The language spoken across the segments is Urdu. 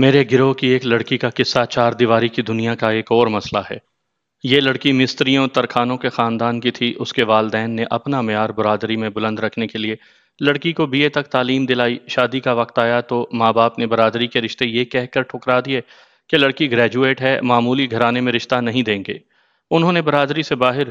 میرے گروہ کی ایک لڑکی کا قصہ چار دیواری کی دنیا کا ایک اور مسئلہ ہے یہ لڑکی مستریوں ترخانوں کے خاندان کی تھی اس کے والدین نے اپنا معیار برادری میں بلند رکھنے کے لیے لڑکی کو بی اے تک تعلیم دلائی شادی کا وقت آیا تو ماں باپ نے برادری کے رشتے یہ کہہ کر ٹھکرا دیے کہ لڑکی گریجویٹ ہے معمولی گھرانے میں رشتہ نہیں دیں گے انہوں نے برادری سے باہر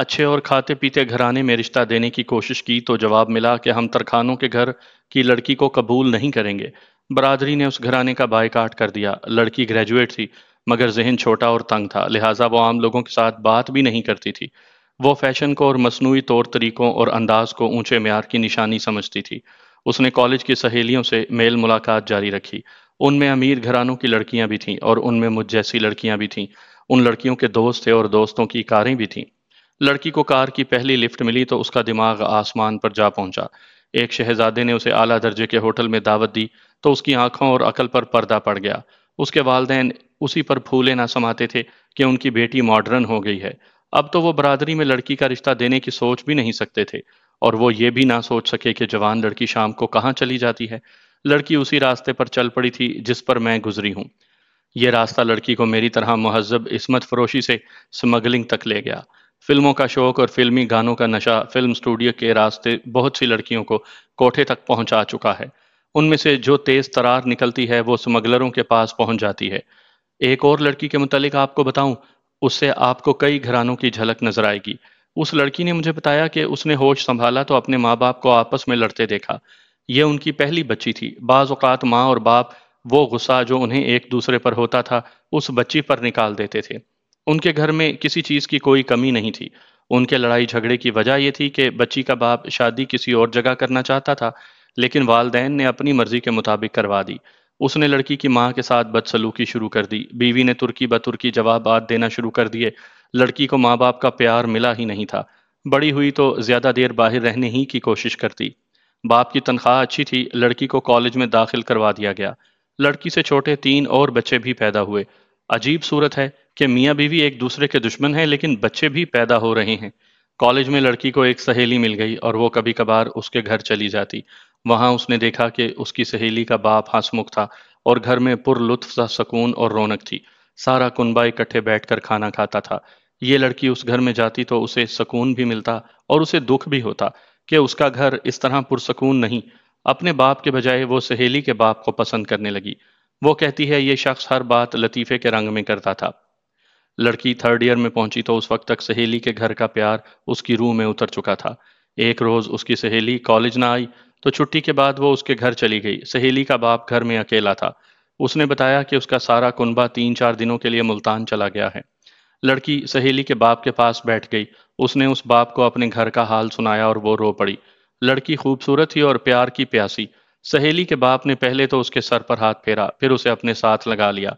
اچھے اور کھاتے پیتے گھرانے میں رشتہ دینے کی کوشش کی تو جواب ملا کہ ہم ترخانوں کے گھر کی لڑکی کو قبول نہیں کریں گے برادری نے اس گھرانے کا بائکاٹ کر دیا لڑکی گریجویٹ تھی مگر ذہن چھوٹا اور تنگ تھا لہٰذا وہ عام لوگوں کے ساتھ بات بھی نہیں کرتی تھی وہ فیشن کو اور مصنوعی طور طریقوں اور انداز کو اونچے معیار کی نشانی سمجھتی تھی اس نے کالج کی سہیلیوں سے میل ملاقات جاری رکھی ان میں امیر گھرانوں کی لڑکیاں بھی تھیں اور ان میں مجھ جیسی لڑکیاں بھی تھیں ان لڑکیوں کے دوست تھے اور دوستوں کی کاریں بھی تھیں لڑکی کو کار کی پہلی لفٹ ملی تو اس کا دماغ آسمان پر جا پہنچا ایک شہزادے نے اسے اعلیٰ درجے کے ہوٹل میں دعوت دی تو اس کی آنکھوں اور عقل پر پردہ پڑ گیا اس کے والدین اسی پر پھولے نہ سماتے تھے کہ ان کی بیٹی ماڈرن ہو گئی ہے اب تو وہ برادری میں لڑکی کا رشتہ دینے کی سوچ بھی نہیں سکتے تھے اور وہ یہ بھی نہ سوچ سکے کہ جوان لڑکی شام کو کہاں چلی جاتی ہے لڑکی اسی راستے پر چل پڑی تھی جس پر میں گزری ہوں یہ راستہ لڑکی کو میری طرح مہذب عصمت فروشی سے سمگلنگ تک لے گیا فلموں کا شوق اور فلمی گانوں کا نشہ فلم اسٹوڈیو کے راستے بہت سی لڑکیوں کو کوٹھے تک پہنچا چکا ہے ان میں سے جو تیز ترار نکلتی ہے وہ سمگلروں کے پاس پہنچ جاتی ہے ایک اور لڑکی کے متعلق آپ کو بتاؤں اس سے آپ کو کئی گھرانوں کی جھلک نظر آئے گی اس لڑکی نے مجھے بتایا کہ اس نے ہوش سنبھالا تو اپنے ماں باپ کو آپس میں لڑتے دیکھا یہ ان کی پہلی بچی تھی بعض اوقات ماں اور باپ وہ غصہ جو انہیں ایک دوسرے پر ہوتا تھا اس بچی پر نکال دیتے تھے ان کے گھر میں کسی چیز کی کوئی کمی نہیں تھی ان کے لڑائی جھگڑے کی وجہ یہ تھی کہ بچی کا باپ شادی کسی اور جگہ کرنا چاہتا تھا لیکن والدین نے اپنی مرضی کے مطابق کروا دی اس نے لڑکی کی ماں کے ساتھ بدسلوکی شروع کر دی بیوی نے ترکی بترکی جوابات دینا شروع کر دیے لڑکی کو ماں باپ کا پیار ملا ہی نہیں تھا بڑی ہوئی تو زیادہ دیر باہر رہنے ہی کی کوشش کرتی باپ کی تنخواہ اچھی تھی لڑکی کو کالج میں داخل کروا دیا گیا لڑکی سے چھوٹے تین اور بچے بھی پیدا ہوئے عجیب صورت ہے کہ میاں بیوی ایک دوسرے کے دشمن ہیں لیکن بچے بھی پیدا ہو رہے ہیں کالج میں لڑکی کو ایک سہیلی مل گئی اور وہ کبھی کبھار اس کے گھر چلی جاتی وہاں اس نے دیکھا کہ اس کی سہیلی کا باپ ہنسمکھ تھا اور گھر میں پر لطف سا سکون اور رونق تھی سارا کنبا اکٹھے بیٹھ کر کھانا کھاتا تھا یہ لڑکی اس گھر میں جاتی تو اسے سکون بھی ملتا اور اسے دکھ بھی ہوتا کہ اس کا گھر اس طرح پرسکون نہیں اپنے باپ کے بجائے وہ سہیلی کے باپ کو پسند کرنے لگی وہ کہتی ہے یہ شخص ہر بات لطیفے کے رنگ میں کرتا تھا لڑکی تھرڈ ایئر میں پہنچی تو اس وقت تک سہیلی کے گھر کا پیار اس کی روح میں اتر چکا تھا ایک روز اس کی سہیلی کالج نہ آئی تو چھٹی کے بعد وہ اس کے گھر چلی گئی سہیلی کا باپ گھر میں اکیلا تھا اس نے بتایا کہ اس کا سارا کنبہ تین چار دنوں کے لیے ملتان چلا گیا ہے لڑکی سہیلی کے باپ کے پاس بیٹھ گئی اس اس نے باپ کو اپنے گھر کا حال سنایا اور وہ رو پڑی لڑکی خوبصورت ہی اور پیار کی پیاسی سہیلی کے باپ نے پہلے تو اس کے سر پر ہاتھ پھیرا پھر اسے اپنے ساتھ لگا لیا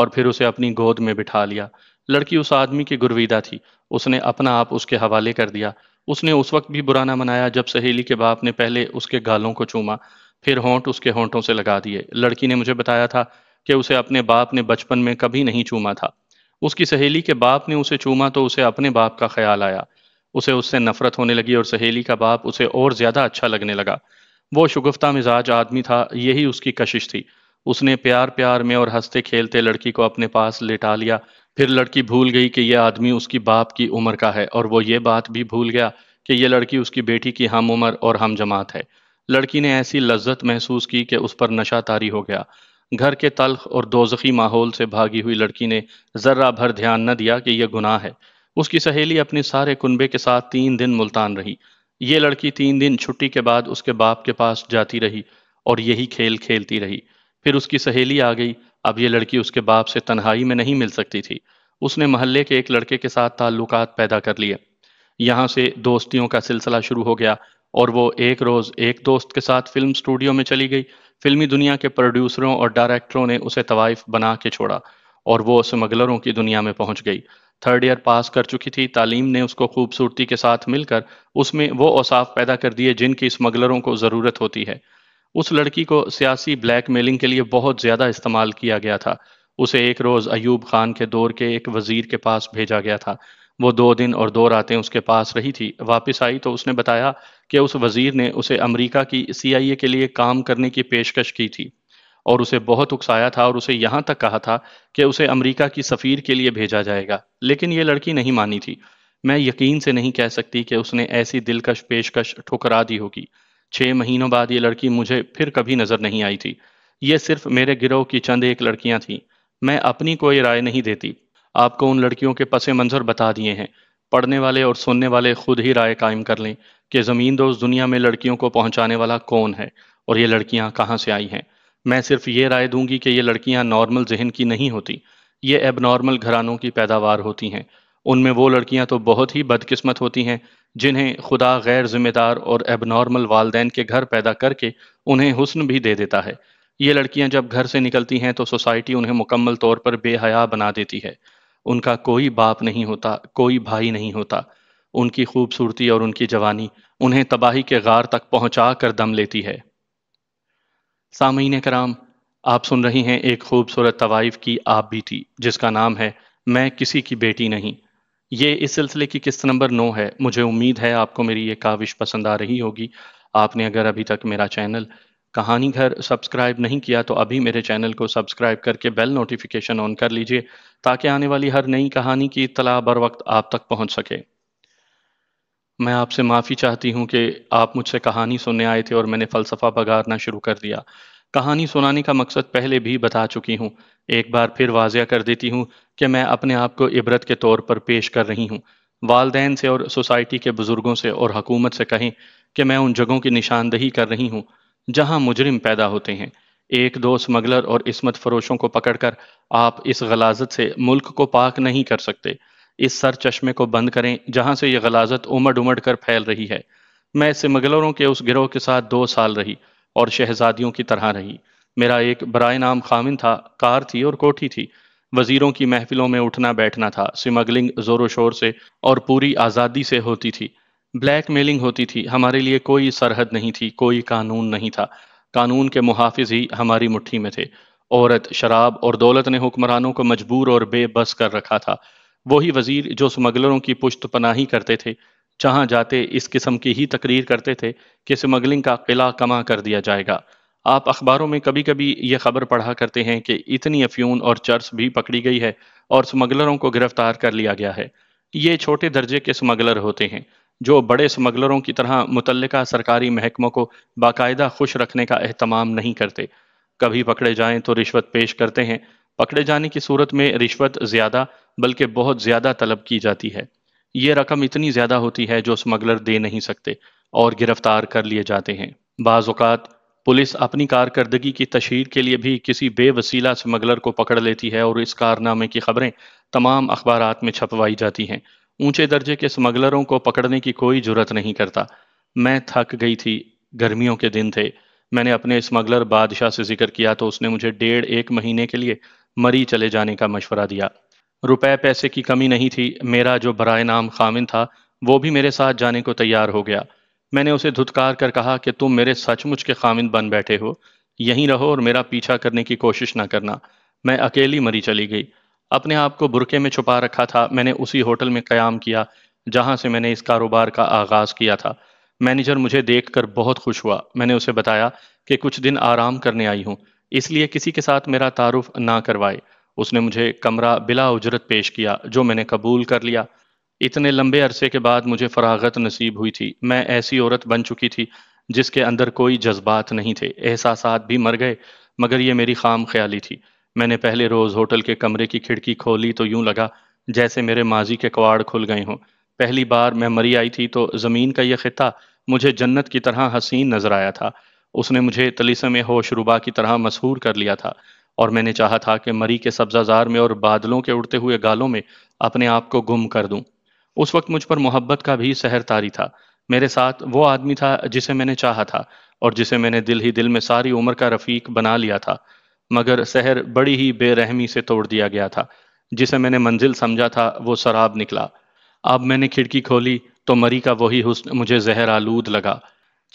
اور پھر اسے اپنی گود میں بٹھا لیا لڑکی اس آدمی کی گرویدہ تھی اس نے اپنا آپ اس کے حوالے کر دیا اس نے اس وقت بھی برا نہ منایا جب سہیلی کے باپ نے پہلے اس کے گالوں کو چوما پھر ہونٹ اس کے ہونٹوں سے لگا دیے لڑکی نے مجھے بتایا تھا کہ اسے اپنے باپ نے بچپن میں کبھی نہیں چوما تھا اس کی سہیلی کے باپ نے اسے چوما تو اسے اپنے باپ کا خیال آیا اسے اس سے نفرت ہونے لگی اور سہیلی کا باپ اسے اور زیادہ اچھا لگنے لگا وہ شگفتہ مزاج آدمی تھا یہی اس کی کشش تھی اس نے پیار پیار میں اور ہنستے کھیلتے لڑکی کو اپنے پاس لٹا لیا پھر لڑکی بھول گئی کہ یہ آدمی اس کی باپ کی عمر کا ہے اور وہ یہ بات بھی بھول گیا کہ یہ لڑکی اس کی بیٹی کی ہم عمر اور ہم جماعت ہے لڑکی نے ایسی لذت محسوس کی کہ اس پر نشہ تاری ہو گیا گھر کے تلخ اور دوزخی ماحول سے بھاگی ہوئی لڑکی نے ذرہ بھر دھیان نہ دیا کہ یہ گناہ ہے اس کی سہیلی اپنے سارے کنبے کے ساتھ تین دن ملتان رہی یہ لڑکی تین دن چھٹی کے بعد اس کے باپ کے پاس جاتی رہی اور یہی کھیل کھیلتی رہی پھر اس کی سہیلی آ گئی اب یہ لڑکی اس کے باپ سے تنہائی میں نہیں مل سکتی تھی اس نے محلے کے ایک لڑکے کے ساتھ تعلقات پیدا کر لیے یہاں سے دوستیوں کا سلسلہ شروع ہو گیا اور وہ ایک روز ایک دوست کے ساتھ فلم اسٹوڈیو میں چلی گئی فلمی دنیا کے پروڈیوسروں اور ڈائریکٹروں نے اسے طوائف بنا کے چھوڑا اور وہ اسمگلروں کی دنیا میں پہنچ گئی تھرڈ ایئر پاس کر چکی تھی تعلیم نے اس کو خوبصورتی کے ساتھ مل کر اس میں وہ اوصاف پیدا کر دیے جن کی اسمگلروں کو ضرورت ہوتی ہے اس لڑکی کو سیاسی بلیک میلنگ کے لیے بہت زیادہ استعمال کیا گیا تھا اسے ایک روز ایوب خان کے دور کے ایک وزیر کے پاس بھیجا گیا تھا وہ دو دن اور دو راتیں اس کے پاس رہی تھی واپس آئی تو اس نے بتایا کہ اس وزیر نے اسے امریکہ کی سی آئی اے کے لیے کام کرنے کی پیشکش کی تھی اور اسے بہت اکسایا تھا اور اسے یہاں تک کہا تھا کہ اسے امریکہ کی سفیر کے لیے بھیجا جائے گا لیکن یہ لڑکی نہیں مانی تھی میں یقین سے نہیں کہہ سکتی کہ اس نے ایسی دلکش پیشکش ٹھکرا دی ہوگی چھ مہینوں بعد یہ لڑکی مجھے پھر کبھی نظر نہیں آئی تھی یہ صرف میرے گروہ کی چند ایک لڑکیاں تھیں میں اپنی کوئی رائے نہیں دیتی آپ کو ان لڑکیوں کے پس منظر بتا دیے ہیں پڑھنے والے اور سننے والے خود ہی رائے قائم کر لیں کہ زمین دوست دنیا میں لڑکیوں کو پہنچانے والا کون ہے اور یہ لڑکیاں کہاں سے آئی ہیں میں صرف یہ رائے دوں گی کہ یہ لڑکیاں نارمل ذہن کی نہیں ہوتی یہ اب نارمل گھرانوں کی پیداوار ہوتی ہیں ان میں وہ لڑکیاں تو بہت ہی بدقسمت ہوتی ہیں جنہیں خدا غیر ذمہ دار اور ایب نارمل والدین کے گھر پیدا کر کے انہیں حسن بھی دے دیتا ہے یہ لڑکیاں جب گھر سے نکلتی ہیں تو سوسائٹی انہیں مکمل طور پر بے حیا بنا دیتی ہے ان کا کوئی باپ نہیں ہوتا کوئی بھائی نہیں ہوتا ان کی خوبصورتی اور ان کی جوانی انہیں تباہی کے غار تک پہنچا کر دم لیتی ہے سامعین کرام آپ سن رہی ہیں ایک خوبصورت طوائف کی آپ بھی تھی جس کا نام ہے میں کسی کی بیٹی نہیں یہ اس سلسلے کی قسط نمبر نو ہے مجھے امید ہے آپ کو میری یہ کاوش پسند آ رہی ہوگی آپ نے اگر ابھی تک میرا چینل کہانی گھر سبسکرائب نہیں کیا تو ابھی میرے چینل کو سبسکرائب کر کے بیل نوٹیفیکیشن آن کر لیجئے تاکہ آنے والی ہر نئی کہانی کی اطلاع بر وقت آپ تک پہنچ سکے میں آپ سے معافی چاہتی ہوں کہ آپ مجھ سے کہانی سننے آئے تھے اور میں نے فلسفہ بگارنا شروع کر دیا کہانی سنانے کا مقصد پہلے بھی بتا چکی ہوں ایک بار پھر واضح کر دیتی ہوں کہ میں اپنے آپ کو عبرت کے طور پر پیش کر رہی ہوں والدین سے اور سوسائٹی کے بزرگوں سے اور حکومت سے کہیں کہ میں ان جگہوں کی نشاندہی کر رہی ہوں جہاں مجرم پیدا ہوتے ہیں ایک دو سمگلر اور عصمت فروشوں کو پکڑ کر آپ اس غلازت سے ملک کو پاک نہیں کر سکتے اس سر چشمے کو بند کریں جہاں سے یہ غلازت امڑ امڑ کر پھیل رہی ہے میں سمگلروں کے اس گروہ کے ساتھ دو سال رہی اور شہزادیوں کی طرح رہی میرا ایک برائے نام خامن تھا کار تھی اور کوٹھی تھی وزیروں کی محفلوں میں اٹھنا بیٹھنا تھا سمگلنگ زور و شور سے اور پوری آزادی سے ہوتی تھی بلیک میلنگ ہوتی تھی ہمارے لیے کوئی سرحد نہیں تھی کوئی قانون نہیں تھا قانون کے محافظ ہی ہماری مٹھی میں تھے عورت شراب اور دولت نے حکمرانوں کو مجبور اور بے بس کر رکھا تھا وہی وزیر جو سمگلروں کی پشت پناہی کرتے تھے جہاں جاتے اس قسم کی ہی تقریر کرتے تھے کہ سمگلنگ کا قلعہ کما کر دیا جائے گا آپ اخباروں میں کبھی کبھی یہ خبر پڑھا کرتے ہیں کہ اتنی افیون اور چرس بھی پکڑی گئی ہے اور سمگلروں کو گرفتار کر لیا گیا ہے یہ چھوٹے درجے کے سمگلر ہوتے ہیں جو بڑے سمگلروں کی طرح متعلقہ سرکاری محکموں کو باقاعدہ خوش رکھنے کا اہتمام نہیں کرتے کبھی پکڑے جائیں تو رشوت پیش کرتے ہیں پکڑے جانے کی صورت میں رشوت زیادہ بلکہ بہت زیادہ طلب کی جاتی ہے یہ رقم اتنی زیادہ ہوتی ہے جو اسمگلر دے نہیں سکتے اور گرفتار کر لیے جاتے ہیں بعض اوقات پولیس اپنی کارکردگی کی تشہیر کے لیے بھی کسی بے وسیلہ اسمگلر کو پکڑ لیتی ہے اور اس کارنامے کی خبریں تمام اخبارات میں چھپوائی جاتی ہیں اونچے درجے کے اسمگلروں کو پکڑنے کی کوئی جرت نہیں کرتا میں تھک گئی تھی گرمیوں کے دن تھے میں نے اپنے اسمگلر بادشاہ سے ذکر کیا تو اس نے مجھے ڈیڑھ ایک مہینے کے لیے مری چلے جانے کا مشورہ دیا روپے پیسے کی کمی نہیں تھی میرا جو برائے نام خامن تھا وہ بھی میرے ساتھ جانے کو تیار ہو گیا میں نے اسے دھتکار کر کہا کہ تم میرے سچ مچ کے خامن بن بیٹھے ہو یہیں رہو اور میرا پیچھا کرنے کی کوشش نہ کرنا میں اکیلی مری چلی گئی اپنے آپ کو برکے میں چھپا رکھا تھا میں نے اسی ہوٹل میں قیام کیا جہاں سے میں نے اس کاروبار کا آغاز کیا تھا مینیجر مجھے دیکھ کر بہت خوش ہوا میں نے اسے بتایا کہ کچھ دن آرام کرنے آئی ہوں اس لیے کسی کے ساتھ میرا تعارف نہ کروائے اس نے مجھے کمرہ بلا اجرت پیش کیا جو میں نے قبول کر لیا اتنے لمبے عرصے کے بعد مجھے فراغت نصیب ہوئی تھی میں ایسی عورت بن چکی تھی جس کے اندر کوئی جذبات نہیں تھے احساسات بھی مر گئے مگر یہ میری خام خیالی تھی میں نے پہلے روز ہوٹل کے کمرے کی کھڑکی کھولی تو یوں لگا جیسے میرے ماضی کے کواڑ کھل گئے ہوں پہلی بار میں مری آئی تھی تو زمین کا یہ خطہ مجھے جنت کی طرح حسین نظر آیا تھا اس نے مجھے تلیسم ہوش ربا کی طرح مسحور کر لیا تھا اور میں نے چاہا تھا کہ مری کے سبزہ زار میں اور بادلوں کے اڑتے ہوئے گالوں میں اپنے آپ کو گم کر دوں اس وقت مجھ پر محبت کا بھی سحر تاری تھا میرے ساتھ وہ آدمی تھا جسے میں نے چاہا تھا اور جسے میں میں نے دل دل ہی ساری عمر کا رفیق بنا لیا تھا مگر سہر بڑی ہی بے رحمی سے توڑ دیا گیا تھا جسے میں نے منزل سمجھا تھا وہ سراب نکلا اب میں نے کھڑکی کھولی تو مری کا وہی حسن مجھے زہر آلود لگا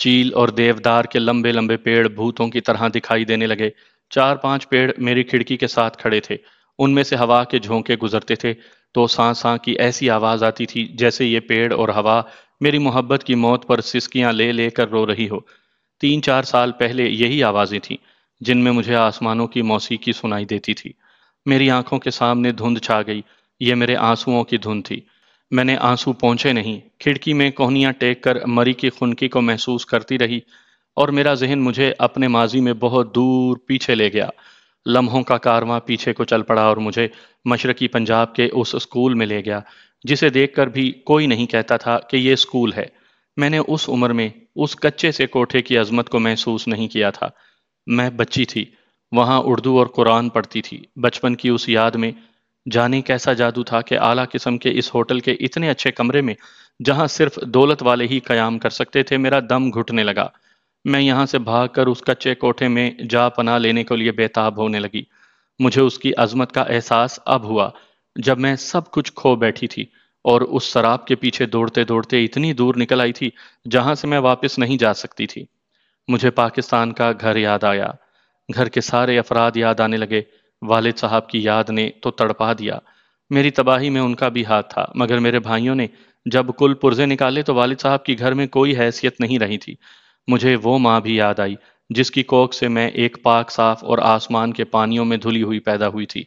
چیل اور دیودار کے لمبے لمبے پیڑ بھوتوں کی طرح دکھائی دینے لگے چار پانچ پیڑ میری کھڑکی کے ساتھ کھڑے تھے ان میں سے ہوا کے جھونکے گزرتے تھے تو سان سان کی ایسی آواز آتی تھی جیسے یہ پیڑ اور ہوا میری محبت کی موت پر سسکیاں لے لے کر رو رہی ہو تین چار سال پہلے یہی آوازیں تھیں جن میں مجھے آسمانوں کی موسیقی سنائی دیتی تھی میری آنکھوں کے سامنے دھند چھا گئی یہ میرے آنسوؤں کی دھند تھی میں نے آنسو پہنچے نہیں کھڑکی میں کوہنیاں ٹیک کر مری کی خنکی کو محسوس کرتی رہی اور میرا ذہن مجھے اپنے ماضی میں بہت دور پیچھے لے گیا لمحوں کا کارواں پیچھے کو چل پڑا اور مجھے مشرقی پنجاب کے اس اسکول میں لے گیا جسے دیکھ کر بھی کوئی نہیں کہتا تھا کہ یہ اسکول ہے میں نے اس عمر میں اس کچے سے کوٹھے کی عظمت کو محسوس نہیں کیا تھا میں بچی تھی وہاں اردو اور قرآن پڑھتی تھی بچپن کی اس یاد میں جانے کیسا جادو تھا کہ اعلیٰ قسم کے اس ہوٹل کے اتنے اچھے کمرے میں جہاں صرف دولت والے ہی قیام کر سکتے تھے میرا دم گھٹنے لگا میں یہاں سے بھاگ کر اس کچے کوٹھے میں جا پناہ لینے کے لیے بیتاب ہونے لگی مجھے اس کی عظمت کا احساس اب ہوا جب میں سب کچھ کھو بیٹھی تھی اور اس سراب کے پیچھے دوڑتے دوڑتے اتنی دور نکل آئی تھی جہاں سے میں واپس نہیں جا سکتی تھی مجھے پاکستان کا گھر یاد آیا گھر کے سارے افراد یاد آنے لگے والد صاحب کی یاد نے تو تڑپا دیا میری تباہی میں ان کا بھی ہاتھ تھا مگر میرے بھائیوں نے جب کل پرزے نکالے تو والد صاحب کی گھر میں کوئی حیثیت نہیں رہی تھی مجھے وہ ماں بھی یاد آئی جس کی کوک سے میں ایک پاک صاف اور آسمان کے پانیوں میں دھلی ہوئی پیدا ہوئی تھی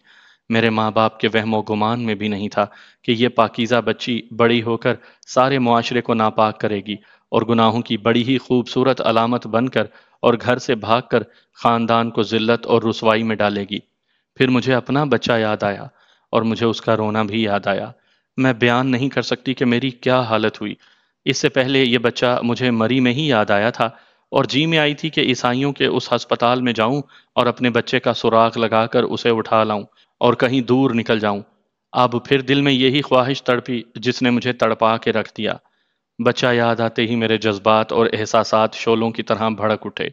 میرے ماں باپ کے وہم و گمان میں بھی نہیں تھا کہ یہ پاکیزہ بچی بڑی ہو کر سارے معاشرے کو ناپاک کرے گی اور گناہوں کی بڑی ہی خوبصورت علامت بن کر اور گھر سے بھاگ کر خاندان کو ذلت اور رسوائی میں ڈالے گی پھر مجھے اپنا بچہ یاد آیا اور مجھے اس کا رونا بھی یاد آیا میں بیان نہیں کر سکتی کہ میری کیا حالت ہوئی اس سے پہلے یہ بچہ مجھے مری میں ہی یاد آیا تھا اور جی میں آئی تھی کہ عیسائیوں کے اس ہسپتال میں جاؤں اور اپنے بچے کا سراغ لگا کر اسے اٹھا لاؤں اور کہیں دور نکل جاؤں اب پھر دل میں یہی خواہش تڑپی جس نے مجھے تڑپا کے رکھ دیا بچہ یاد آتے ہی میرے جذبات اور احساسات شولوں کی طرح بھڑک اٹھے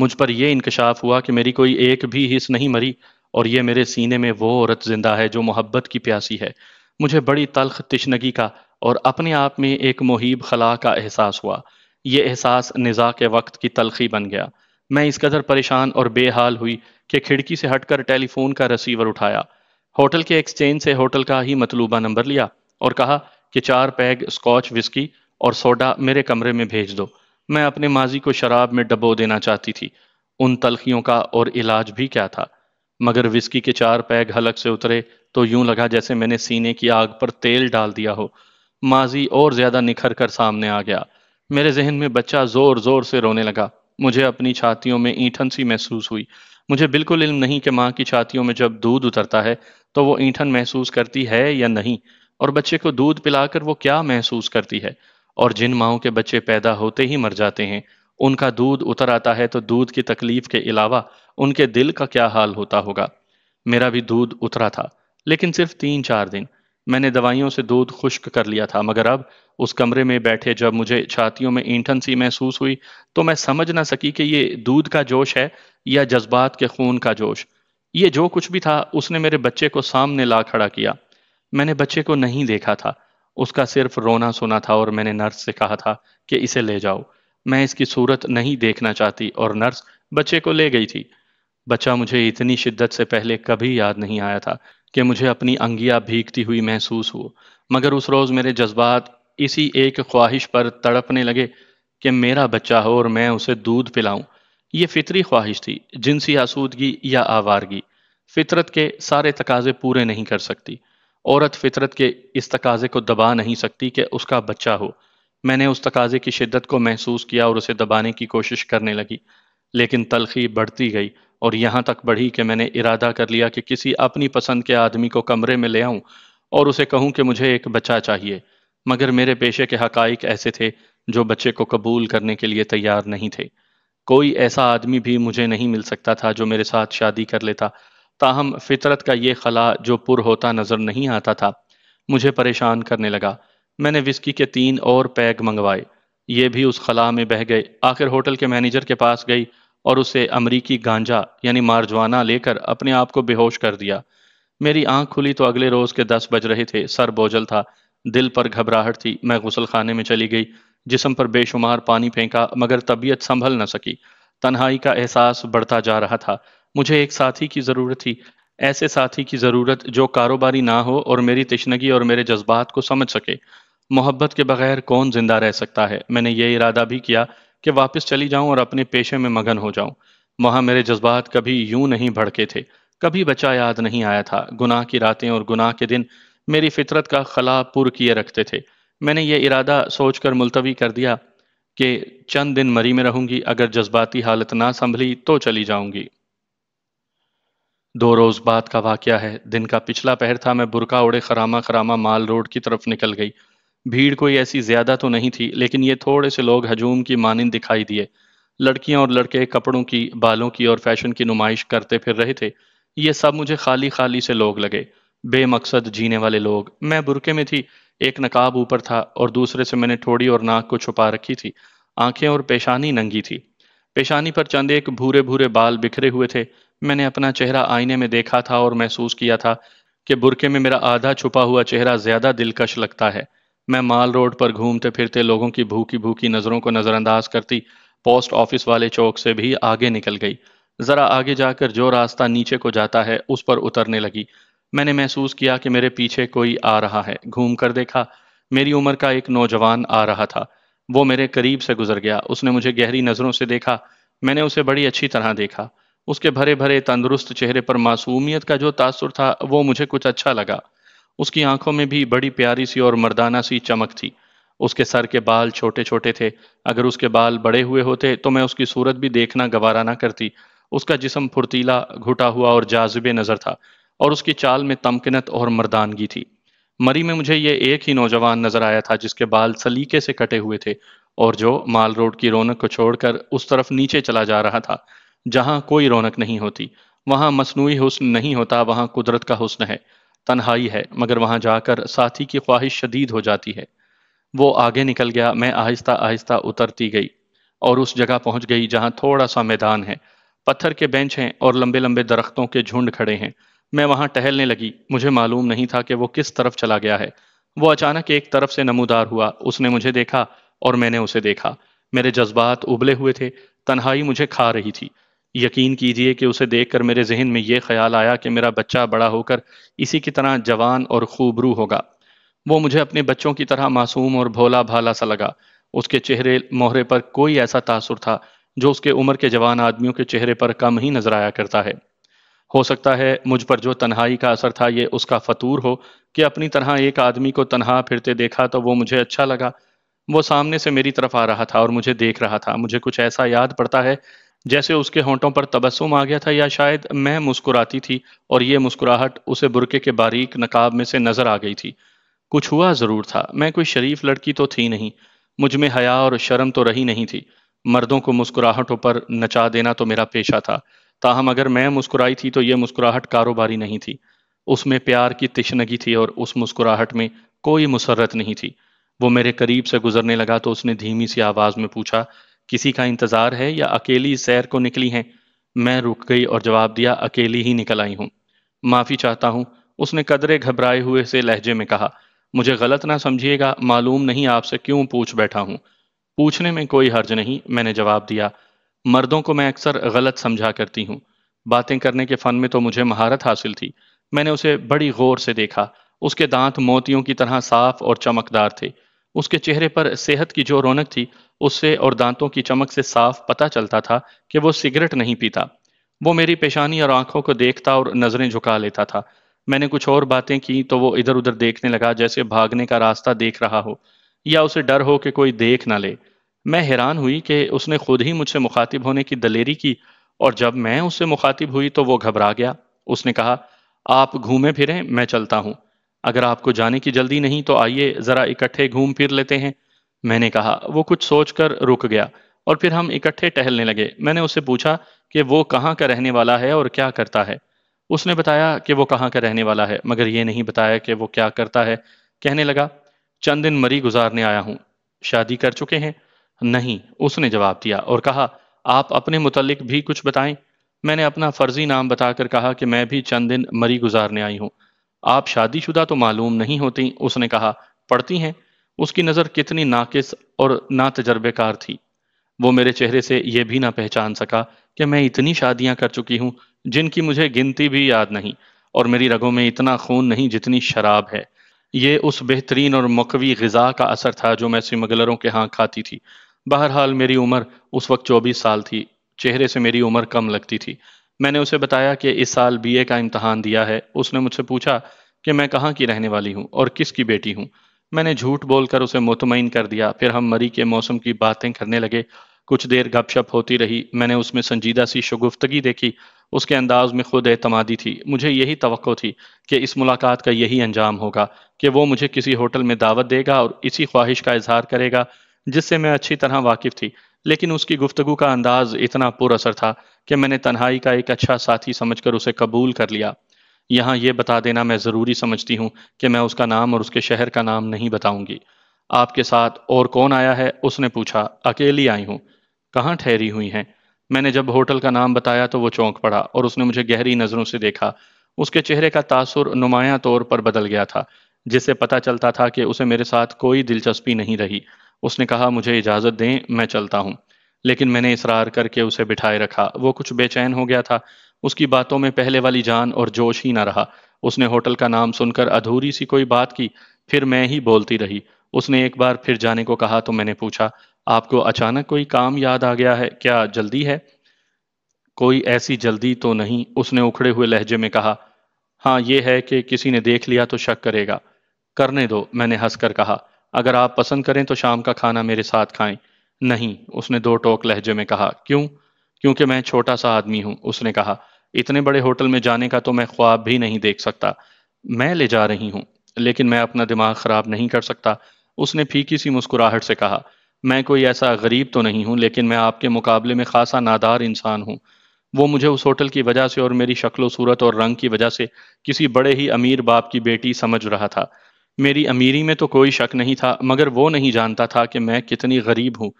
مجھ پر یہ انکشاف ہوا کہ میری کوئی ایک بھی حص نہیں مری اور یہ میرے سینے میں وہ عورت زندہ ہے جو محبت کی پیاسی ہے مجھے بڑی تلخ تشنگی کا اور اپنے آپ میں ایک محیب خلا کا احساس ہوا یہ احساس نزا کے وقت کی تلخی بن گیا میں اس قدر پریشان اور بے حال ہوئی کہ کھڑکی سے ہٹ کر ٹیلی فون کا رسیور اٹھایا ہوٹل کے ایکسچینج سے ہوٹل کا ہی مطلوبہ نمبر لیا اور کہا کہ چار پیگ سکوچ وسکی اور سوڈا میرے کمرے میں بھیج دو میں اپنے ماضی کو شراب میں ڈبو دینا چاہتی تھی ان تلخیوں کا اور علاج بھی کیا تھا مگر وسکی کے چار پیگ حلق سے اترے تو یوں لگا جیسے میں نے سینے کی آگ پر تیل ڈال دیا ہو ماضی اور زیادہ نکھر کر سامنے آ گیا میرے ذہن میں بچہ زور زور سے رونے لگا مجھے اپنی چھاتیوں میں اینٹھن سی محسوس ہوئی مجھے بالکل علم نہیں کہ ماں کی چھاتیوں میں جب دودھ اترتا ہے تو وہ اینٹھن محسوس کرتی ہے یا نہیں اور بچے کو دودھ پلا کر وہ کیا محسوس کرتی ہے اور جن ماؤں کے بچے پیدا ہوتے ہی مر جاتے ہیں ان کا دودھ اتر آتا ہے تو دودھ کی تکلیف کے علاوہ ان کے دل کا کیا حال ہوتا ہوگا میرا بھی دودھ اترا تھا لیکن صرف تین چار دن میں نے دوائیوں سے دودھ خشک کر لیا تھا مگر اب اس کمرے میں بیٹھے جب مجھے چھاتیوں میں سی محسوس ہوئی تو میں سمجھ نہ سکی کہ یہ دودھ کا جوش ہے یا جذبات کے خون کا جوش یہ جو کچھ بھی تھا اس نے میرے بچے کو سامنے لا کھڑا کیا میں نے بچے کو نہیں دیکھا تھا اس کا صرف رونا سنا تھا اور میں نے نرس سے کہا تھا کہ اسے لے جاؤ میں اس کی صورت نہیں دیکھنا چاہتی اور نرس بچے کو لے گئی تھی بچہ مجھے اتنی شدت سے پہلے کبھی یاد نہیں آیا تھا کہ مجھے اپنی انگیاں بھیگتی ہوئی محسوس ہو مگر اس روز میرے جذبات اسی ایک خواہش پر تڑپنے لگے کہ میرا بچہ ہو اور میں اسے دودھ پلاؤں یہ فطری خواہش تھی جنسی آسودگی یا آوارگی فطرت کے سارے تقاضے پورے نہیں کر سکتی عورت فطرت کے اس تقاضے کو دبا نہیں سکتی کہ اس کا بچہ ہو میں نے اس تقاضے کی شدت کو محسوس کیا اور اسے دبانے کی کوشش کرنے لگی لیکن تلخی بڑھتی گئی اور یہاں تک بڑھی کہ میں نے ارادہ کر لیا کہ کسی اپنی پسند کے آدمی کو کمرے میں لے آؤں اور اسے کہوں کہ مجھے ایک بچہ چاہیے مگر میرے پیشے کے حقائق ایسے تھے جو بچے کو قبول کرنے کے لیے تیار نہیں تھے کوئی ایسا آدمی بھی مجھے نہیں مل سکتا تھا جو میرے ساتھ شادی کر لیتا تاہم فطرت کا یہ خلا جو پر ہوتا نظر نہیں آتا تھا مجھے پریشان کرنے لگا میں نے وسکی کے تین اور پیگ منگوائے یہ بھی اس خلا میں بہ گئے آخر ہوٹل کے مینیجر کے پاس گئی اور اسے امریکی گانجا یعنی مارجوانا لے کر اپنے آپ کو ہوش کر دیا میری آنکھ کھلی تو اگلے روز کے دس بج رہے تھے سر بوجھل تھا دل پر گھبراہٹ تھی میں غسل خانے میں چلی گئی جسم پر بے شمار پانی پھینکا مگر طبیعت سنبھل نہ سکی تنہائی کا احساس بڑھتا جا رہا تھا مجھے ایک ساتھی کی ضرورت تھی ایسے ساتھی کی ضرورت جو کاروباری نہ ہو اور میری تشنگی اور میرے جذبات کو سمجھ سکے محبت کے بغیر کون زندہ رہ سکتا ہے میں نے یہ ارادہ بھی کیا کہ واپس چلی جاؤں اور اپنے پیشے میں مگن ہو جاؤں وہاں میرے جذبات کبھی یوں نہیں بھڑکے تھے کبھی بچا یاد نہیں آیا تھا گناہ کی راتیں اور گناہ کے دن میری فطرت کا خلا پر کیے رکھتے تھے میں نے یہ ارادہ سوچ کر ملتوی کر دیا کہ چند دن مری میں رہوں گی اگر جذباتی حالت نہ سنبھلی تو چلی جاؤں گی دو روز بعد کا واقعہ ہے دن کا پچھلا پہر تھا میں برقع اڑے خراما خراما مال روڈ کی طرف نکل گئی بھیڑ کوئی ایسی زیادہ تو نہیں تھی لیکن یہ تھوڑے سے لوگ ہجوم کی مانند دکھائی دیے لڑکیاں اور لڑکے کپڑوں کی بالوں کی اور فیشن کی نمائش کرتے پھر رہے تھے یہ سب مجھے خالی خالی سے لوگ لگے بے مقصد جینے والے لوگ میں برکے میں تھی ایک نقاب اوپر تھا اور دوسرے سے میں نے تھوڑی اور ناک کو چھپا رکھی تھی آنکھیں اور پیشانی ننگی تھی پیشانی پر چند ایک بھورے بھورے بال بکھرے ہوئے تھے میں نے اپنا چہرہ آئینے میں دیکھا تھا اور محسوس کیا تھا کہ برکے میں میرا آدھا چھپا ہوا چہرہ زیادہ دلکش لگتا ہے میں مال روڈ پر گھومتے پھرتے لوگوں کی بھوکی بھوکی نظروں کو نظر انداز کرتی پوسٹ آفس والے چوک سے بھی آگے نکل گئی ذرا آگے جا کر جو راستہ نیچے کو جاتا ہے اس پر اترنے لگی میں نے محسوس کیا کہ میرے پیچھے کوئی آ رہا ہے گھوم کر دیکھا میری عمر کا ایک نوجوان آ رہا تھا وہ میرے قریب سے گزر گیا اس نے مجھے گہری نظروں سے دیکھا میں نے اسے بڑی اچھی طرح دیکھا اس کے بھرے بھرے تندرست چہرے پر معصومیت کا جو تاثر تھا وہ مجھے کچھ اچھا لگا اس کی آنکھوں میں بھی بڑی پیاری سی اور مردانہ سی چمک تھی اس کے سر کے بال چھوٹے چھوٹے تھے اگر اس کے بال بڑے ہوئے ہوتے تو میں اس کی صورت بھی دیکھنا گوارا نہ کرتی اس کا جسم پھرتیلا گھٹا ہوا اور جازب نظر تھا اور اس کی چال میں تمکنت اور مردانگی تھی مری میں مجھے یہ ایک ہی نوجوان نظر آیا تھا جس کے بال سلیقے سے کٹے ہوئے تھے اور جو مال روڈ کی رونق کو چھوڑ کر اس طرف نیچے چلا جا رہا تھا جہاں کوئی رونق نہیں ہوتی وہاں مصنوعی حسن نہیں ہوتا وہاں قدرت کا حسن ہے تنہائی ہے مگر وہاں جا کر ساتھی کی خواہش شدید ہو جاتی ہے وہ آگے نکل گیا میں آہستہ آہستہ اترتی گئی اور اس جگہ پہنچ گئی جہاں تھوڑا سا میدان ہے پتھر کے بینچ ہیں اور لمبے لمبے درختوں کے جھنڈ کھڑے ہیں میں وہاں ٹہلنے لگی مجھے معلوم نہیں تھا کہ وہ کس طرف چلا گیا ہے وہ اچانک ایک طرف سے نمودار ہوا اس نے مجھے دیکھا اور میں نے اسے دیکھا میرے جذبات ابلے ہوئے تھے تنہائی مجھے کھا رہی تھی یقین کیجئے کہ اسے دیکھ کر میرے ذہن میں یہ خیال آیا کہ میرا بچہ بڑا ہو کر اسی کی طرح جوان اور خوبرو ہوگا وہ مجھے اپنے بچوں کی طرح معصوم اور بھولا بھالا سا لگا اس کے چہرے مہرے پر کوئی ایسا تاثر تھا جو اس کے عمر کے جوان آدمیوں کے چہرے پر کم ہی نظر آیا کرتا ہے ہو سکتا ہے مجھ پر جو تنہائی کا اثر تھا یہ اس کا فطور ہو کہ اپنی طرح ایک آدمی کو تنہا پھرتے دیکھا تو وہ مجھے اچھا لگا وہ سامنے سے میری طرف آ رہا تھا اور مجھے دیکھ رہا تھا مجھے کچھ ایسا یاد پڑتا ہے جیسے اس کے ہونٹوں پر تبسم آ گیا تھا یا شاید میں مسکراتی تھی اور یہ مسکراہٹ اسے برکے کے باریک نقاب میں سے نظر آ گئی تھی کچھ ہوا ضرور تھا میں کوئی شریف لڑکی تو تھی نہیں مجھ میں حیا اور شرم تو رہی نہیں تھی مردوں کو مسکراہٹوں پر نچا دینا تو میرا پیشہ تھا تاہم اگر میں مسکرائی تھی تو یہ مسکراہٹ کاروباری نہیں تھی اس میں پیار کی تشنگی تھی اور اس مسکراہٹ میں کوئی مسرت نہیں تھی وہ میرے قریب سے گزرنے لگا تو اس نے دھیمی سی آواز میں پوچھا کسی کا انتظار ہے یا اکیلی سیر کو نکلی ہیں میں رک گئی اور جواب دیا اکیلی ہی نکل آئی ہوں معافی چاہتا ہوں اس نے قدرے گھبرائے ہوئے سے لہجے میں کہا مجھے غلط نہ سمجھیے گا معلوم نہیں آپ سے کیوں پوچھ بیٹھا ہوں پوچھنے میں کوئی حرج نہیں میں نے جواب دیا مردوں کو میں اکثر غلط سمجھا کرتی ہوں باتیں کرنے کے فن میں تو مجھے مہارت حاصل تھی میں نے اسے بڑی غور سے دیکھا اس کے دانت موتیوں کی طرح صاف اور چمکدار تھے اس کے چہرے پر صحت کی جو رونق تھی اس سے اور دانتوں کی چمک سے صاف پتہ چلتا تھا کہ وہ سگریٹ نہیں پیتا وہ میری پیشانی اور آنکھوں کو دیکھتا اور نظریں جھکا لیتا تھا میں نے کچھ اور باتیں کی تو وہ ادھر ادھر دیکھنے لگا جیسے بھاگنے کا راستہ دیکھ رہا ہو یا اسے ڈر ہو کہ کوئی دیکھ نہ لے میں حیران ہوئی کہ اس نے خود ہی مجھ سے مخاطب ہونے کی دلیری کی اور جب میں اس سے مخاطب ہوئی تو وہ گھبرا گیا اس نے کہا آپ گھومیں پھریں میں چلتا ہوں اگر آپ کو جانے کی جلدی نہیں تو آئیے ذرا اکٹھے گھوم پھر لیتے ہیں میں نے کہا وہ کچھ سوچ کر رک گیا اور پھر ہم اکٹھے ٹہلنے لگے میں نے اسے پوچھا کہ وہ کہاں کا رہنے والا ہے اور کیا کرتا ہے اس نے بتایا کہ وہ کہاں کا رہنے والا ہے مگر یہ نہیں بتایا کہ وہ کیا کرتا ہے کہنے لگا چند دن مری گزارنے آیا ہوں شادی کر چکے ہیں نہیں اس نے جواب دیا اور کہا آپ اپنے متعلق بھی کچھ بتائیں میں نے اپنا فرضی نام بتا کر کہا کہ میں بھی چند دن مری گزارنے آئی ہوں آپ شادی شدہ تو معلوم نہیں ہوتی اس نے کہا پڑتی ہیں اس کی نظر کتنی ناقص اور نا تجربے کار تھی وہ میرے چہرے سے یہ بھی نہ پہچان سکا کہ میں اتنی شادیاں کر چکی ہوں جن کی مجھے گنتی بھی یاد نہیں اور میری رگوں میں اتنا خون نہیں جتنی شراب ہے یہ اس بہترین اور مقوی غذا کا اثر تھا جو میں سمگلروں کے ہاں کھاتی تھی بہرحال میری عمر اس وقت چوبیس سال تھی چہرے سے میری عمر کم لگتی تھی میں نے اسے بتایا کہ اس سال بی اے کا امتحان دیا ہے اس نے مجھ سے پوچھا کہ میں کہاں کی رہنے والی ہوں اور کس کی بیٹی ہوں میں نے جھوٹ بول کر اسے مطمئن کر دیا پھر ہم مری کے موسم کی باتیں کرنے لگے کچھ دیر گپ شپ ہوتی رہی میں نے اس میں سنجیدہ سی شگفتگی دیکھی اس کے انداز میں خود اعتمادی تھی مجھے یہی توقع تھی کہ اس ملاقات کا یہی انجام ہوگا کہ وہ مجھے کسی ہوٹل میں دعوت دے گا اور اسی خواہش کا اظہار کرے گا جس سے میں اچھی طرح واقف تھی لیکن اس کی گفتگو کا انداز اتنا پر اثر تھا کہ میں نے تنہائی کا ایک اچھا ساتھی سمجھ کر اسے قبول کر لیا یہاں یہ بتا دینا میں ضروری سمجھتی ہوں کہ میں اس کا نام اور اس کے شہر کا نام نہیں بتاؤں گی آپ کے ساتھ اور کون آیا ہے اس نے پوچھا اکیلی آئی ہوں کہاں ٹھہری ہوئی ہیں میں نے جب ہوٹل کا نام بتایا تو وہ چونک پڑا اور اس نے مجھے گہری نظروں سے دیکھا اس کے چہرے کا تاثر نمایاں طور پر بدل گیا تھا جس سے پتہ چلتا تھا کہ اسے میرے ساتھ کوئی دلچسپی نہیں رہی اس نے کہا مجھے اجازت دیں میں چلتا ہوں لیکن میں نے اسرار کر کے اسے بٹھائے رکھا وہ کچھ بے چین ہو گیا تھا اس کی باتوں میں پہلے والی جان اور جوش ہی نہ رہا اس نے ہوٹل کا نام سن کر ادھوری سی کوئی بات کی پھر میں ہی بولتی رہی اس نے ایک بار پھر جانے کو کہا تو میں نے پوچھا آپ کو اچانک کوئی کام یاد آ گیا ہے کیا جلدی ہے کوئی ایسی جلدی تو نہیں اس نے اکھڑے ہوئے لہجے میں کہا ہاں یہ ہے کہ کسی نے دیکھ لیا تو شک کرے گا کرنے دو میں نے ہنس کر کہا اگر آپ پسند کریں تو شام کا کھانا میرے ساتھ کھائیں نہیں اس نے دو ٹوک لہجے میں کہا کیوں کیونکہ میں چھوٹا سا آدمی ہوں اس نے کہا اتنے بڑے ہوٹل میں جانے کا تو میں خواب بھی نہیں دیکھ سکتا میں لے جا رہی ہوں لیکن میں اپنا دماغ خراب نہیں کر سکتا اس نے پھیکی سی مسکراہٹ سے کہا میں کوئی ایسا غریب تو نہیں ہوں لیکن میں آپ کے مقابلے میں خاصا نادار انسان ہوں وہ مجھے اس ہوٹل کی وجہ سے اور میری شکل و صورت اور رنگ کی وجہ سے کسی بڑے ہی امیر باپ کی بیٹی سمجھ رہا تھا میری امیری میں تو کوئی شک نہیں تھا مگر وہ نہیں جانتا تھا کہ میں کتنی غریب ہوں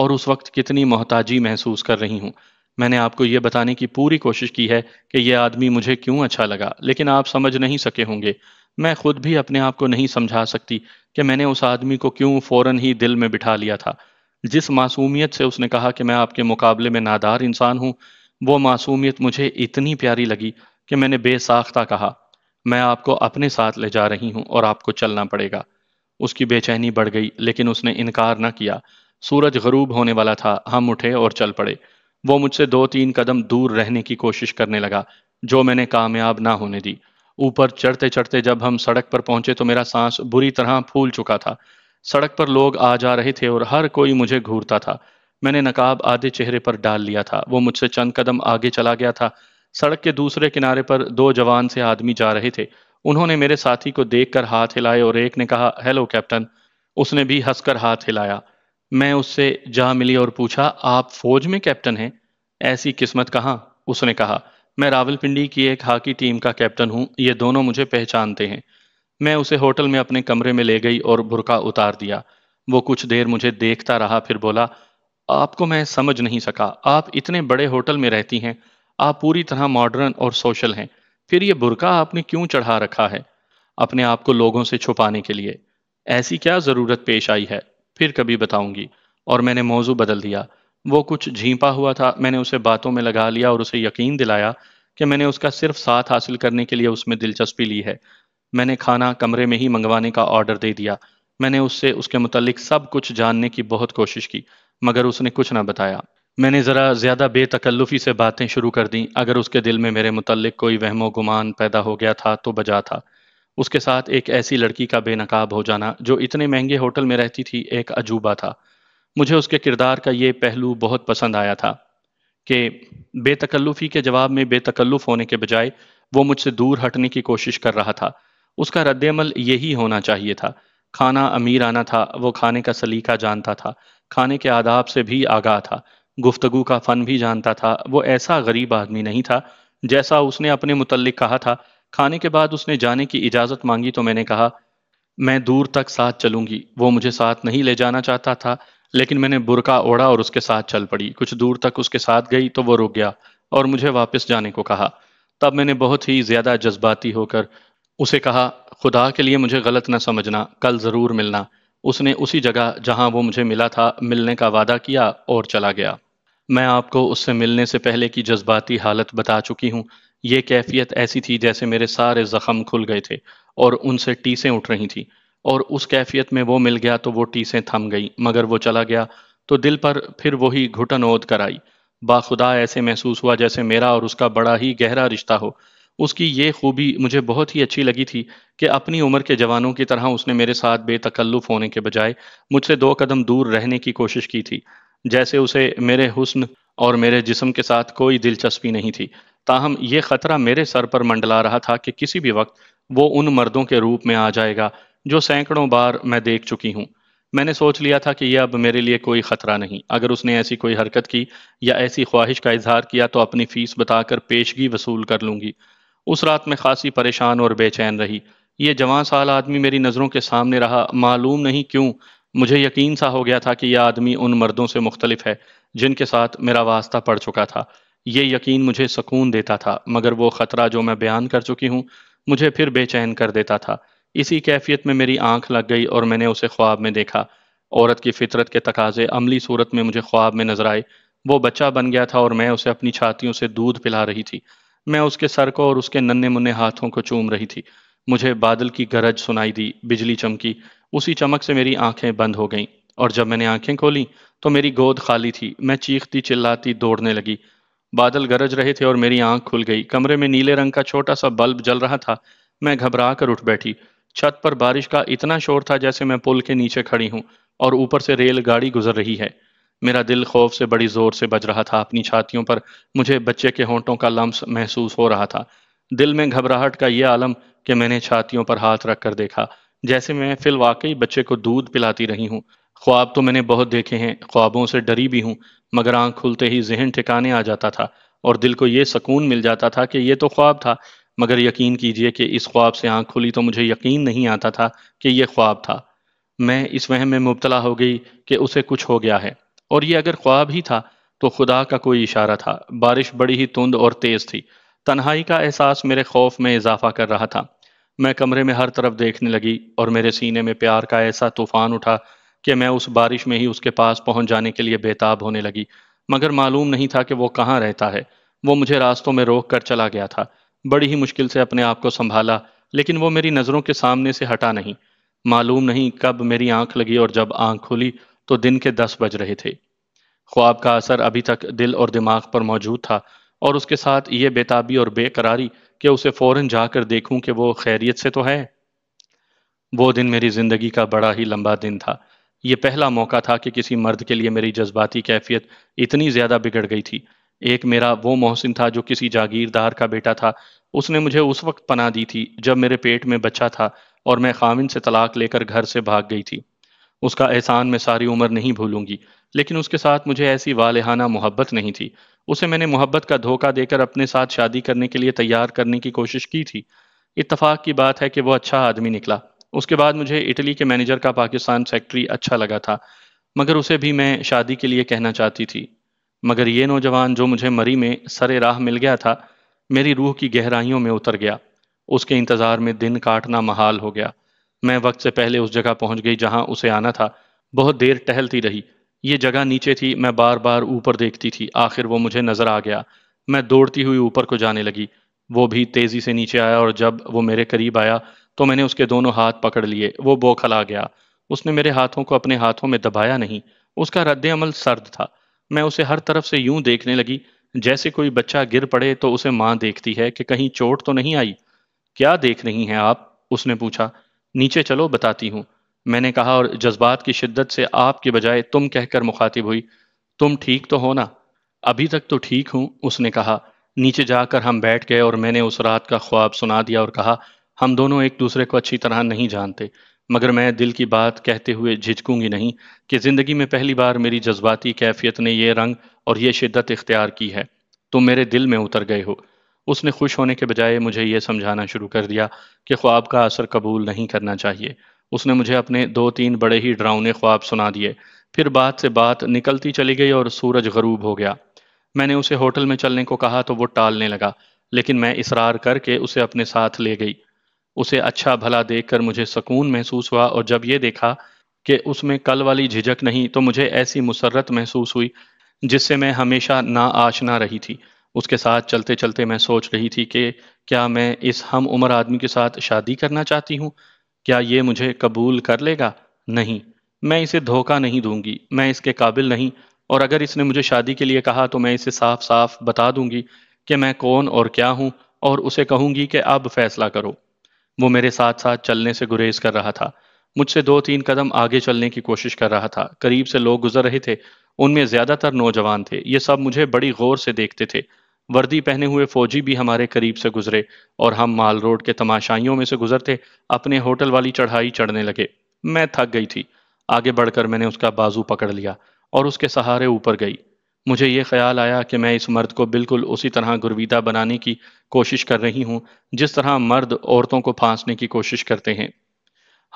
اور اس وقت کتنی محتاجی محسوس کر رہی ہوں میں نے آپ کو یہ بتانے کی پوری کوشش کی ہے کہ یہ آدمی مجھے کیوں اچھا لگا لیکن آپ سمجھ نہیں سکے ہوں گے میں خود بھی اپنے آپ کو نہیں سمجھا سکتی کہ میں نے اس آدمی کو کیوں فوراً ہی دل میں بٹھا لیا تھا جس معصومیت سے اس نے کہا کہ میں آپ کے مقابلے میں نادار انسان ہوں وہ معصومیت مجھے اتنی پیاری لگی کہ میں نے بے ساختہ کہا میں آپ کو اپنے ساتھ لے جا رہی ہوں اور آپ کو چلنا پڑے گا اس کی بے چینی بڑھ گئی لیکن اس نے انکار نہ کیا سورج غروب ہونے والا تھا ہم اٹھے اور چل پڑے وہ مجھ سے دو تین قدم دور رہنے کی کوشش کرنے لگا جو میں نے کامیاب نہ ہونے دی اوپر چڑھتے چڑھتے جب ہم سڑک پر پہنچے تو میرا سانس بری طرح پھول چکا تھا سڑک پر لوگ آ جا رہے تھے اور ہر کوئی مجھے گھورتا تھا میں نے نقاب آدھے چہرے پر ڈال لیا تھا وہ مجھ سے چند قدم آگے چلا گیا تھا سڑک کے دوسرے کنارے پر دو جوان سے آدمی جا رہے تھے انہوں نے میرے ساتھی کو دیکھ کر ہاتھ ہلائے اور ایک نے کہا ہیلو کیپٹن اس نے بھی ہنس کر ہاتھ ہلایا میں اس سے جا ملی اور پوچھا آپ فوج میں کیپٹن ہیں ایسی قسمت کہاں اس نے کہا میں راول پنڈی کی ایک ہاکی ٹیم کا کیپٹن ہوں یہ دونوں مجھے پہچانتے ہیں میں اسے ہوٹل میں اپنے کمرے میں لے گئی اور برقع اتار دیا وہ کچھ دیر مجھے دیکھتا رہا پھر بولا آپ کو میں سمجھ نہیں سکا آپ اتنے بڑے ہوٹل میں رہتی ہیں آپ پوری طرح ماڈرن اور سوشل ہیں پھر یہ برقع آپ نے کیوں چڑھا رکھا ہے اپنے آپ کو لوگوں سے چھپانے کے لیے ایسی کیا ضرورت پیش آئی ہے پھر کبھی بتاؤں گی اور میں نے موضوع بدل دیا وہ کچھ جھیپا ہوا تھا میں نے اسے باتوں میں لگا لیا اور اسے یقین دلایا کہ میں نے اس کا صرف ساتھ حاصل کرنے کے لیے اس میں دلچسپی لی ہے میں نے کھانا کمرے میں ہی منگوانے کا آرڈر دے دیا میں نے اس سے اس کے متعلق سب کچھ جاننے کی بہت کوشش کی مگر اس نے کچھ نہ بتایا میں نے ذرا زیادہ بے تکلفی سے باتیں شروع کر دیں اگر اس کے دل میں میرے متعلق کوئی وہم و گمان پیدا ہو گیا تھا تو بجا تھا اس کے ساتھ ایک ایسی لڑکی کا بے نقاب ہو جانا جو اتنے مہنگے ہوٹل میں رہتی تھی ایک عجوبہ تھا مجھے اس کے کردار کا یہ پہلو بہت پسند آیا تھا کہ بے تکلفی کے جواب میں بے تکلف ہونے کے بجائے وہ مجھ سے دور ہٹنے کی کوشش کر رہا تھا اس کا رد عمل یہی ہونا چاہیے تھا کھانا امیر آنا تھا وہ کھانے کا سلیقہ جانتا تھا کھانے کے آداب سے بھی آگاہ تھا گفتگو کا فن بھی جانتا تھا وہ ایسا غریب آدمی نہیں تھا جیسا اس نے اپنے متعلق کہا تھا کھانے کے بعد اس نے جانے کی اجازت مانگی تو میں نے کہا میں دور تک ساتھ چلوں گی وہ مجھے ساتھ نہیں لے جانا چاہتا تھا لیکن میں نے برقعہ اوڑا اور اس کے ساتھ چل پڑی کچھ دور تک اس کے ساتھ گئی تو وہ رک گیا اور مجھے واپس جانے کو کہا تب میں نے بہت ہی زیادہ جذباتی ہو کر اسے کہا خدا کے لیے مجھے غلط نہ سمجھنا کل ضرور ملنا اس نے اسی جگہ جہاں وہ مجھے ملا تھا ملنے کا وعدہ کیا اور چلا گیا میں آپ کو اس سے ملنے سے پہلے کی جذباتی حالت بتا چکی ہوں یہ کیفیت ایسی تھی جیسے میرے سارے زخم کھل گئے تھے اور ان سے ٹیسیں اٹھ رہی تھیں اور اس کیفیت میں وہ مل گیا تو وہ ٹیسیں تھم گئیں مگر وہ چلا گیا تو دل پر پھر وہی گھٹن عود کر آئی باخدا ایسے محسوس ہوا جیسے میرا اور اس کا بڑا ہی گہرا رشتہ ہو اس کی یہ خوبی مجھے بہت ہی اچھی لگی تھی کہ اپنی عمر کے جوانوں کی طرح اس نے میرے ساتھ بے تکلف ہونے کے بجائے مجھ سے دو قدم دور رہنے کی کوشش کی تھی جیسے اسے میرے حسن اور میرے جسم کے ساتھ کوئی دلچسپی نہیں تھی تاہم یہ خطرہ میرے سر پر منڈلا رہا تھا کہ کسی بھی وقت وہ ان مردوں کے روپ میں آ جائے گا جو سینکڑوں بار میں دیکھ چکی ہوں میں نے سوچ لیا تھا کہ یہ اب میرے لیے کوئی خطرہ نہیں اگر اس نے ایسی کوئی حرکت کی یا ایسی خواہش کا اظہار کیا تو اپنی فیس بتا کر پیشگی وصول کر لوں گی اس رات میں خاصی پریشان اور بے چین رہی یہ جوان سال آدمی میری نظروں کے سامنے رہا معلوم نہیں کیوں مجھے یقین سا ہو گیا تھا کہ یہ آدمی ان مردوں سے مختلف ہے جن کے ساتھ میرا واسطہ پڑ چکا تھا یہ یقین مجھے سکون دیتا تھا مگر وہ خطرہ جو میں بیان کر چکی ہوں مجھے پھر بے چین کر دیتا تھا اسی کیفیت میں میری آنکھ لگ گئی اور میں نے اسے خواب میں دیکھا عورت کی فطرت کے تقاضے عملی صورت میں مجھے خواب میں نظر آئے وہ بچہ بن گیا تھا اور میں اسے اپنی چھاتیوں سے دودھ پلا رہی تھی میں اس کے سر کو اور اس کے ننے منے ہاتھوں کو چوم رہی تھی مجھے بادل کی گرج سنائی دی بجلی چمکی اسی چمک سے میری آنکھیں بند ہو گئیں اور جب میں نے آنکھیں کھولی تو میری گود خالی تھی میں چیختی چلاتی دوڑنے لگی بادل گرج رہے تھے اور میری آنکھ کھل گئی کمرے میں نیلے رنگ کا چھوٹا سا بلب جل رہا تھا میں گھبرا کر اٹھ بیٹھی چھت پر بارش کا اتنا شور تھا جیسے میں پل کے نیچے کھڑی ہوں اور اوپر سے ریل گاڑی گزر رہی ہے میرا دل خوف سے بڑی زور سے بج رہا تھا اپنی چھاتیوں پر مجھے بچے کے ہونٹوں کا لمس محسوس ہو رہا تھا دل میں گھبراہٹ کا یہ عالم کہ میں نے چھاتیوں پر ہاتھ رکھ کر دیکھا جیسے میں فی الواقعی بچے کو دودھ پلاتی رہی ہوں خواب تو میں نے بہت دیکھے ہیں خوابوں سے ڈری بھی ہوں مگر آنکھ کھلتے ہی ذہن ٹھکانے آ جاتا تھا اور دل کو یہ سکون مل جاتا تھا کہ یہ تو خواب تھا مگر یقین کیجئے کہ اس خواب سے آنکھ کھلی تو مجھے یقین نہیں آتا تھا کہ یہ خواب تھا میں اس وہم میں مبتلا ہو گئی کہ اسے کچھ ہو گیا ہے اور یہ اگر خواب ہی تھا تو خدا کا کوئی اشارہ تھا بارش بڑی ہی تند اور تیز تھی تنہائی کا احساس میرے خوف میں اضافہ کر رہا تھا میں کمرے میں ہر طرف دیکھنے لگی اور میرے سینے میں پیار کا ایسا طوفان اٹھا کہ میں اس بارش میں ہی اس کے پاس پہنچ جانے کے لیے بیتاب ہونے لگی مگر معلوم نہیں تھا کہ وہ کہاں رہتا ہے وہ مجھے راستوں میں روک کر چلا گیا تھا بڑی ہی مشکل سے اپنے آپ کو سنبھالا لیکن وہ میری نظروں کے سامنے سے ہٹا نہیں معلوم نہیں کب میری آنکھ لگی اور جب آنکھ کھلی تو دن کے دس بج رہے تھے خواب کا اثر ابھی تک دل اور دماغ پر موجود تھا اور اس کے ساتھ یہ بیتابی اور بے قراری کہ اسے جا کر دیکھوں کہ وہ خیریت سے تو ہے وہ دن میری زندگی کا بڑا ہی لمبا دن تھا یہ پہلا موقع تھا کہ کسی مرد کے لیے میری جذباتی کیفیت اتنی زیادہ بگڑ گئی تھی ایک میرا وہ محسن تھا جو کسی جاگیردار کا بیٹا تھا اس نے مجھے اس وقت پناہ دی تھی جب میرے پیٹ میں بچہ تھا اور میں خامن سے طلاق لے کر گھر سے بھاگ گئی تھی اس کا احسان میں ساری عمر نہیں بھولوں گی لیکن اس کے ساتھ مجھے ایسی والہانہ محبت نہیں تھی اسے میں نے محبت کا دھوکہ دے کر اپنے ساتھ شادی کرنے کے لیے تیار کرنے کی کوشش کی تھی اتفاق کی بات ہے کہ وہ اچھا آدمی نکلا اس کے بعد مجھے اٹلی کے مینیجر کا پاکستان سیکٹری اچھا لگا تھا مگر اسے بھی میں شادی کے لیے کہنا چاہتی تھی مگر یہ نوجوان جو مجھے مری میں سر راہ مل گیا تھا میری روح کی گہرائیوں میں اتر گیا اس کے انتظار میں دن کاٹنا محال ہو گیا میں وقت سے پہلے اس جگہ پہنچ گئی جہاں اسے آنا تھا بہت دیر ٹہلتی رہی یہ جگہ نیچے تھی میں بار بار اوپر دیکھتی تھی آخر وہ مجھے نظر آ گیا میں دوڑتی ہوئی اوپر کو جانے لگی وہ بھی تیزی سے نیچے آیا اور جب وہ میرے قریب آیا تو میں نے اس کے دونوں ہاتھ پکڑ لیے وہ بوکھلا گیا اس نے میرے ہاتھوں کو اپنے ہاتھوں میں دبایا نہیں اس کا رد عمل سرد تھا میں اسے ہر طرف سے یوں دیکھنے لگی جیسے کوئی بچہ گر پڑے تو اسے ماں دیکھتی ہے کہ کہیں چوٹ تو نہیں آئی کیا دیکھ رہی ہیں آپ اس نے پوچھا نیچے چلو بتاتی ہوں میں نے کہا اور جذبات کی شدت سے آپ کے بجائے تم کہہ کر مخاطب ہوئی تم ٹھیک تو ہو نا ابھی تک تو ٹھیک ہوں اس نے کہا نیچے جا کر ہم بیٹھ گئے اور میں نے اس رات کا خواب سنا دیا اور کہا ہم دونوں ایک دوسرے کو اچھی طرح نہیں جانتے مگر میں دل کی بات کہتے ہوئے جھجکوں گی نہیں کہ زندگی میں پہلی بار میری جذباتی کیفیت نے یہ رنگ اور یہ شدت اختیار کی ہے تم میرے دل میں اتر گئے ہو اس نے خوش ہونے کے بجائے مجھے یہ سمجھانا شروع کر دیا کہ خواب کا اثر قبول نہیں کرنا چاہیے اس نے مجھے اپنے دو تین بڑے ہی ڈراؤنے خواب سنا دیے پھر بات سے بات نکلتی چلی گئی اور سورج غروب ہو گیا میں نے اسے ہوٹل میں چلنے کو کہا تو وہ ٹالنے لگا لیکن میں اسرار کر کے اسے اپنے ساتھ لے گئی اسے اچھا بھلا دیکھ کر مجھے سکون محسوس ہوا اور جب یہ دیکھا کہ اس میں کل والی جھجک نہیں تو مجھے ایسی مسرت محسوس ہوئی جس سے میں ہمیشہ نا آشنا رہی تھی اس کے ساتھ چلتے چلتے میں سوچ رہی تھی کہ کیا میں اس ہم عمر آدمی کے ساتھ شادی کرنا چاہتی ہوں کیا یہ مجھے قبول کر لے گا نہیں میں اسے دھوکہ نہیں دوں گی میں اس کے قابل نہیں اور اگر اس نے مجھے شادی کے لیے کہا تو میں اسے صاف صاف بتا دوں گی کہ میں کون اور کیا ہوں اور اسے کہوں گی کہ اب فیصلہ کرو وہ میرے ساتھ ساتھ چلنے سے گریز کر رہا تھا مجھ سے دو تین قدم آگے چلنے کی کوشش کر رہا تھا قریب سے لوگ گزر رہے تھے ان میں زیادہ تر نوجوان تھے یہ سب مجھے بڑی غور سے دیکھتے تھے وردی پہنے ہوئے فوجی بھی ہمارے قریب سے گزرے اور ہم مال روڈ کے تماشائیوں میں سے گزرتے اپنے ہوٹل والی چڑھائی چڑھنے لگے میں تھک گئی تھی آگے بڑھ کر میں نے اس کا بازو پکڑ لیا اور اس کے سہارے اوپر گئی مجھے یہ خیال آیا کہ میں اس مرد کو بالکل اسی طرح گرویدہ بنانے کی کوشش کر رہی ہوں جس طرح مرد عورتوں کو پھانسنے کی کوشش کرتے ہیں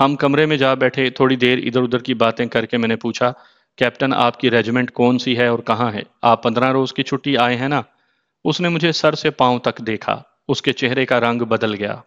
ہم کمرے میں جا بیٹھے تھوڑی دیر ادھر ادھر کی باتیں کر کے میں نے پوچھا کیپٹن آپ کی ریجمنٹ کون سی ہے اور کہاں ہے آپ پندرہ روز کی چھٹی آئے ہیں نا اس نے مجھے سر سے پاؤں تک دیکھا اس کے چہرے کا رنگ بدل گیا